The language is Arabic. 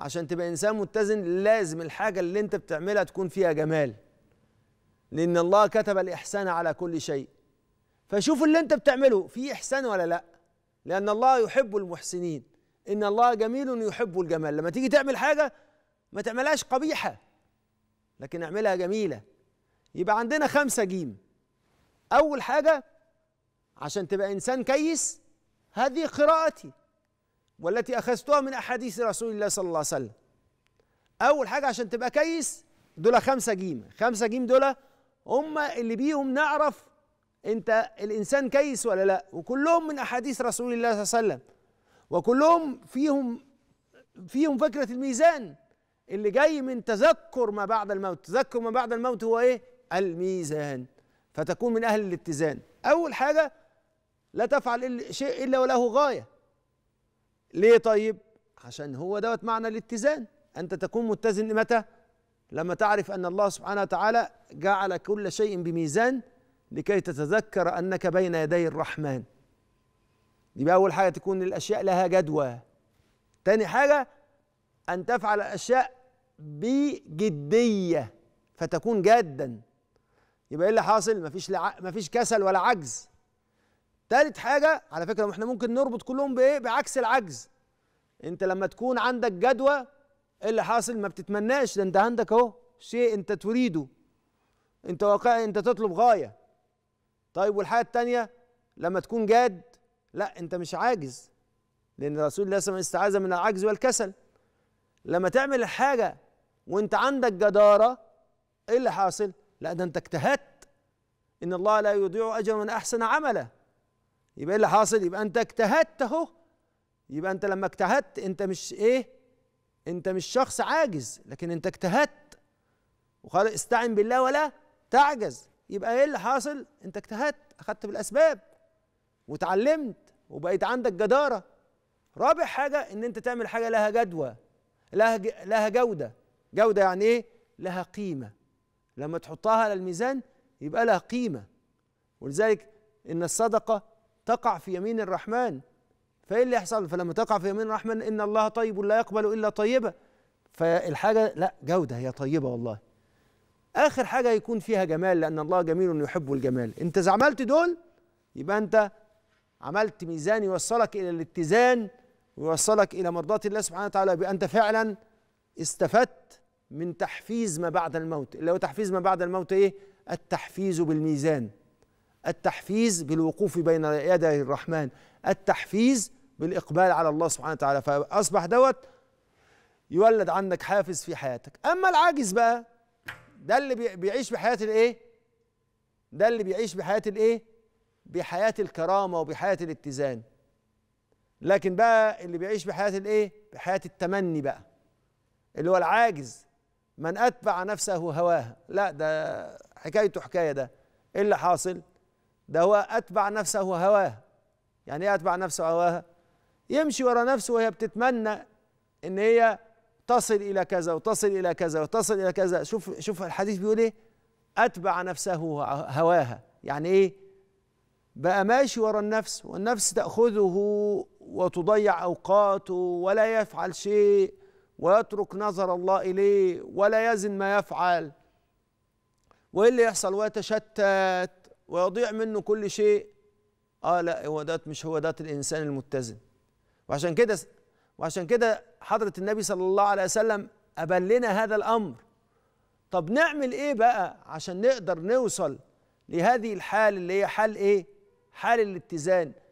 عشان تبقى انسان متزن لازم الحاجه اللي انت بتعملها تكون فيها جمال لان الله كتب الاحسان على كل شيء فشوف اللي انت بتعمله فيه احسان ولا لا لان الله يحب المحسنين ان الله جميل يحب الجمال لما تيجي تعمل حاجه ما تعملهاش قبيحه لكن اعملها جميله يبقى عندنا خمسه جيم اول حاجه عشان تبقى انسان كيس هذه قراءتي والتي اخذتها من احاديث رسول الله صلى الله عليه وسلم اول حاجه عشان تبقى كيس دول خمسة جيم خمسة جيم دول هم اللي بيهم نعرف انت الانسان كيس ولا لا وكلهم من احاديث رسول الله صلى الله عليه وسلم وكلهم فيهم فيهم فكره الميزان اللي جاي من تذكر ما بعد الموت تذكر ما بعد الموت هو ايه الميزان فتكون من اهل الاتزان اول حاجه لا تفعل شيء الا وله غايه ليه طيب عشان هو دوت معنى الاتزان أنت تكون متزن متى لما تعرف أن الله سبحانه وتعالى جعل كل شيء بميزان لكي تتذكر أنك بين يدي الرحمن دي بقى أول حاجة تكون الأشياء لها جدوى تاني حاجة أن تفعل الأشياء بجدية فتكون جادا يبقى إيه اللي حاصل مفيش لع... مفيش كسل ولا عجز تالت حاجه على فكره احنا ممكن نربط كلهم بايه بعكس العجز انت لما تكون عندك جدوى ايه اللي حاصل ما بتتمناش ده انت عندك اهو شيء انت تريده انت واقع انت تطلب غايه طيب والحاجه التانية لما تكون جاد لا انت مش عاجز لان رسول الله صلى عليه من العجز والكسل لما تعمل الحاجه وانت عندك جداره ايه اللي حاصل لا ده انت اجتهدت ان الله لا يضيع اجر من احسن عمله يبقى ايه اللي حاصل يبقى انت اجتهدت اهو يبقى انت لما اجتهدت انت مش ايه انت مش شخص عاجز لكن انت اجتهدت وقال استعن بالله ولا تعجز يبقى ايه اللي حاصل انت اجتهدت اخدت بالاسباب وتعلمت وبقيت عندك جداره رابع حاجه ان انت تعمل حاجه لها جدوى لها ج... لها جوده جوده يعني ايه لها قيمه لما تحطها على الميزان يبقى لها قيمه ولذلك ان الصدقه تقع في يمين الرحمن فايه اللي يحصل فلما تقع في يمين الرحمن ان الله طيب لا يقبل الا طيبه فالحاجه لا جوده هي طيبه والله اخر حاجه يكون فيها جمال لان الله جميل يحب الجمال انت اذا عملت دول يبقى انت عملت ميزان يوصلك الى الاتزان ويوصلك الى مرضات الله سبحانه وتعالى يبقى انت فعلا استفدت من تحفيز ما بعد الموت اللي هو تحفيز ما بعد الموت ايه التحفيز بالميزان التحفيز بالوقوف بين يدي الرحمن التحفيز بالإقبال على الله سبحانه وتعالى فأصبح دوت يولد عندك حافز في حياتك أما العاجز بقى ده اللي بيعيش بحياة الإيه ده اللي بيعيش بحياة الإيه بحياة الكرامة وبحياة الاتزان لكن بقى اللي بيعيش بحياة الإيه بحياة التمني بقى اللي هو العاجز من أتبع نفسه هواها لا ده حكايته حكاية ده إيه اللي حاصل ده هو أتبع نفسه هواه يعني إيه أتبع نفسه هواها؟ يمشي ورا نفسه وهي بتتمنى إن هي تصل إلى كذا وتصل إلى كذا وتصل إلى كذا شوف شوف الحديث بيقول إيه؟ أتبع نفسه هواها يعني إيه؟ بقى ماشي ورا النفس والنفس تأخذه وتضيع أوقاته ولا يفعل شيء ويترك نظر الله إليه ولا يزن ما يفعل وإيه اللي يحصل ويتشتت ويضيع منه كل شيء اه لا هو ده مش هو ده الانسان المتزن وعشان كده وعشان كده حضره النبي صلى الله عليه وسلم ابان لنا هذا الامر طب نعمل ايه بقى عشان نقدر نوصل لهذه الحال اللي هي حال ايه حال الاتزان